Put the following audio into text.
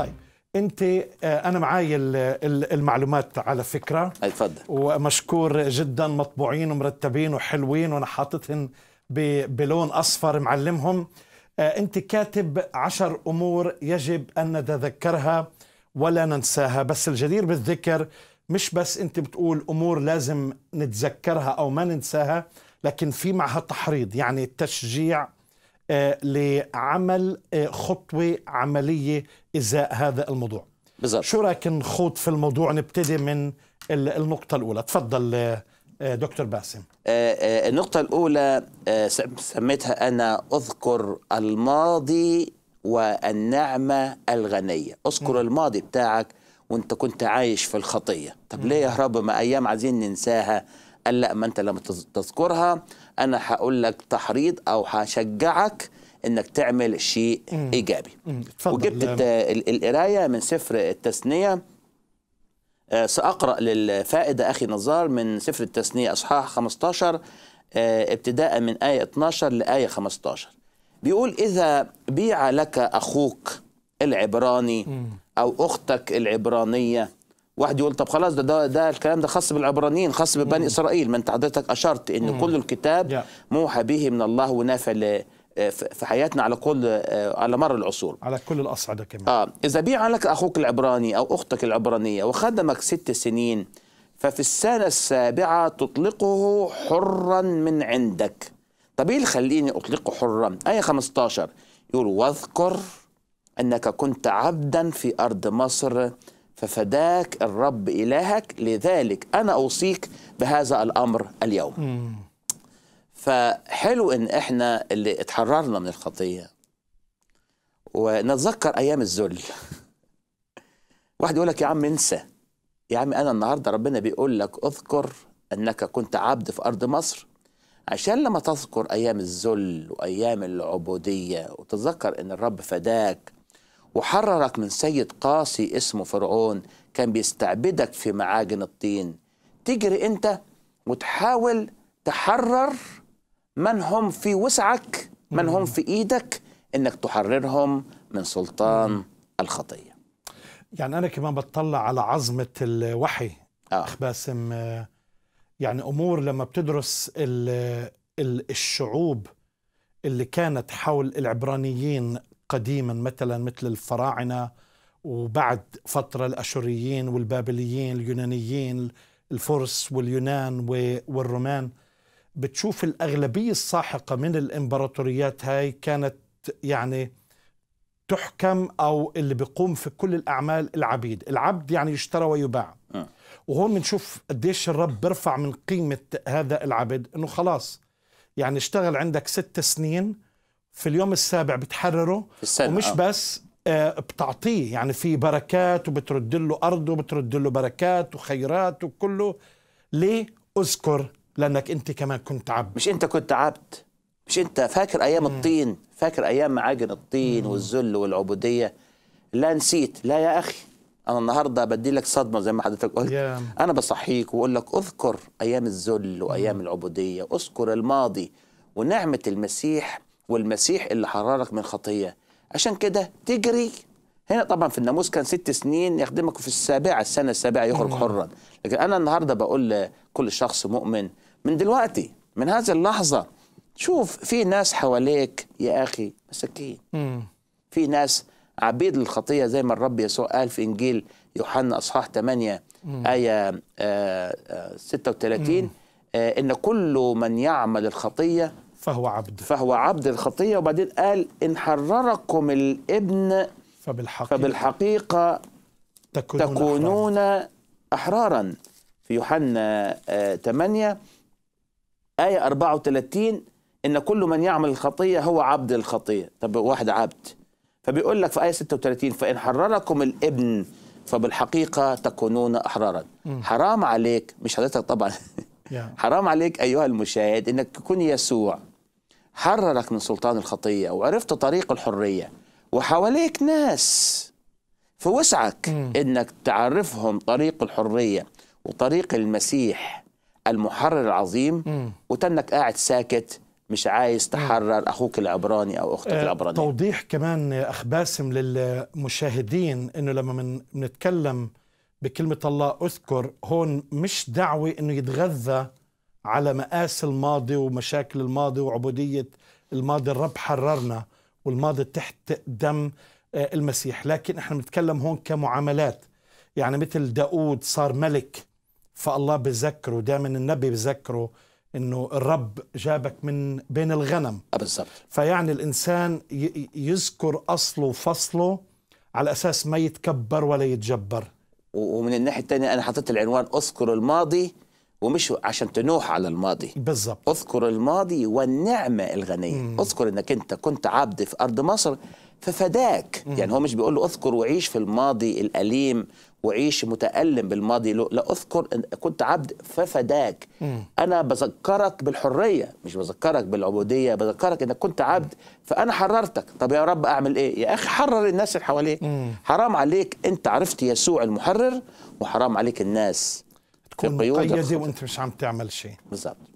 طيب انت آه، انا معاي المعلومات على فكره اتفضل ومشكور جدا مطبوعين ومرتبين وحلوين وانا حاططهم بلون اصفر معلمهم آه، انت كاتب عشر امور يجب ان نتذكرها ولا ننساها بس الجدير بالذكر مش بس انت بتقول امور لازم نتذكرها او ما ننساها لكن في معها تحريض يعني التشجيع آه، لعمل آه، خطوة عملية إزاء هذا الموضوع بالزبط. شو رايك نخوض في الموضوع نبتدي من النقطة الأولى تفضل آه، دكتور باسم النقطة الأولى سميتها أنا أذكر الماضي والنعمة الغنية أذكر م. الماضي بتاعك وانت كنت عايش في الخطية طب ليه يا رب ما أيام عايزين ننساها قال لا ما انت لما تذكرها انا هقول لك تحريض او هشجعك انك تعمل شيء مم. ايجابي مم. وجبت القرايه من سفر التثنيه آه، ساقرا للفائده اخي نزار من سفر التثنيه اصحاح 15 آه، ابتداء من ايه 12 لايه 15 بيقول اذا بيع لك اخوك العبراني او اختك العبرانيه واحد يقول طب خلاص ده ده, ده الكلام ده خاص بالعبرانيين خاص ببني اسرائيل ما انت حضرتك اشرت ان مم. كل الكتاب yeah. موحى به من الله ونافع آه، في حياتنا على كل آه، على مر العصور على كل الاصعده كمان اه اذا بيع لك اخوك العبراني او اختك العبرانيه وخدمك ست سنين ففي السنه السابعه تطلقه حرا من عندك طب ايه اللي يخليني اطلقه حرا ايه 15 يقول واذكر انك كنت عبدا في ارض مصر ففداك الرب إلهك لذلك أنا أوصيك بهذا الأمر اليوم مم. فحلو إن إحنا اللي اتحررنا من الخطية ونتذكر أيام الذل واحد يقول لك يا عم انسى يا عم أنا النهاردة ربنا بيقول لك اذكر أنك كنت عبد في أرض مصر عشان لما تذكر أيام الذل وأيام العبودية وتتذكر إن الرب فداك وحررك من سيد قاسي اسمه فرعون كان بيستعبدك في معاجن الطين تجري انت وتحاول تحرر من هم في وسعك من هم في ايدك انك تحررهم من سلطان الخطيه يعني انا كمان بتطلع على عظمه الوحي آه. اخ باسم يعني امور لما بتدرس الـ الـ الشعوب اللي كانت حول العبرانيين قديما مثلا مثل الفراعنه وبعد فتره الاشوريين والبابليين اليونانيين الفرس واليونان والرومان بتشوف الاغلبيه الساحقه من الامبراطوريات هاي كانت يعني تحكم او اللي بيقوم في كل الاعمال العبيد، العبد يعني يشترى ويباع. أه. وهون بنشوف قديش الرب بيرفع من قيمه هذا العبد انه خلاص يعني اشتغل عندك ست سنين في اليوم السابع بتحرره السابع ومش آه. بس آه، بتعطيه يعني في بركات وبترد له أرض وبترد له بركات وخيرات وكله ليه أذكر لأنك أنت كمان كنت عبد مش أنت كنت عبد مش أنت فاكر أيام مم. الطين فاكر أيام معاجن الطين مم. والذل والعبودية لا نسيت لا يا أخي أنا النهاردة بدي لك صدمة زي ما حضرتك قلت yeah. أنا بصحيك وأقول لك أذكر أيام الذل وأيام العبودية أذكر الماضي ونعمة المسيح والمسيح اللي حررك من خطيه عشان كده تجري هنا طبعا في الناموس كان ست سنين يخدمك في السابعه السنه السابعه يخرج نعم. حرا لكن انا النهارده بقول لكل شخص مؤمن من دلوقتي من هذه اللحظه شوف في ناس حواليك يا اخي مساكين في ناس عبيد للخطيه زي ما الرب يسوع قال في انجيل يوحنا اصحاح 8 ايه 36 آه، آه، آه، ان كل من يعمل الخطيه فهو عبد فهو عبد الخطية وبعدين قال إن حرركم الابن فبالحقيقة, فبالحقيقة تكونون, تكونون أحرارا. أحرارا في يوحنا 8 آه، آية 34 إن كل من يعمل الخطية هو عبد الخطية طب واحد عبد فبيقول لك في آية 36 فإن حرركم الابن فبالحقيقة تكونون أحرارا م. حرام عليك مش حضرتك طبعا حرام عليك أيها المشاهد أنك تكون يسوع حررك من سلطان الخطية وعرفت طريق الحرية وحواليك ناس في وسعك م. انك تعرفهم طريق الحرية وطريق المسيح المحرر العظيم وتنك قاعد ساكت مش عايز تحرر اخوك العبراني او اختك آه، العبرانيه توضيح كمان اخ باسم للمشاهدين انه لما بنتكلم بكلمه الله اذكر هون مش دعوه انه يتغذى على مقاس الماضي ومشاكل الماضي وعبودية الماضي الرب حررنا والماضي تحت دم آه، المسيح لكن احنا بنتكلم هون كمعاملات يعني مثل داود صار ملك فالله بذكره دائما النبي بذكره انه الرب جابك من بين الغنم آه، بالضبط فيعني الانسان يذكر اصله وفصله على اساس ما يتكبر ولا يتجبر ومن الناحيه الثانيه انا حطيت العنوان اذكر الماضي ومش عشان تنوح على الماضي بالظبط اذكر الماضي والنعمه الغنيه مم. اذكر انك انت كنت عبد في ارض مصر ففداك مم. يعني هو مش بيقول له اذكر وعيش في الماضي الاليم وعيش متالم بالماضي لا اذكر إن كنت عبد ففداك مم. انا بذكرك بالحريه مش بذكرك بالعبوديه بذكرك انك كنت عبد فانا حررتك طب يا رب اعمل ايه يا اخي حرر الناس اللي حواليك حرام عليك انت عرفت يسوع المحرر وحرام عليك الناس تكون مقيده وانت مش عم تعمل شيء بالضبط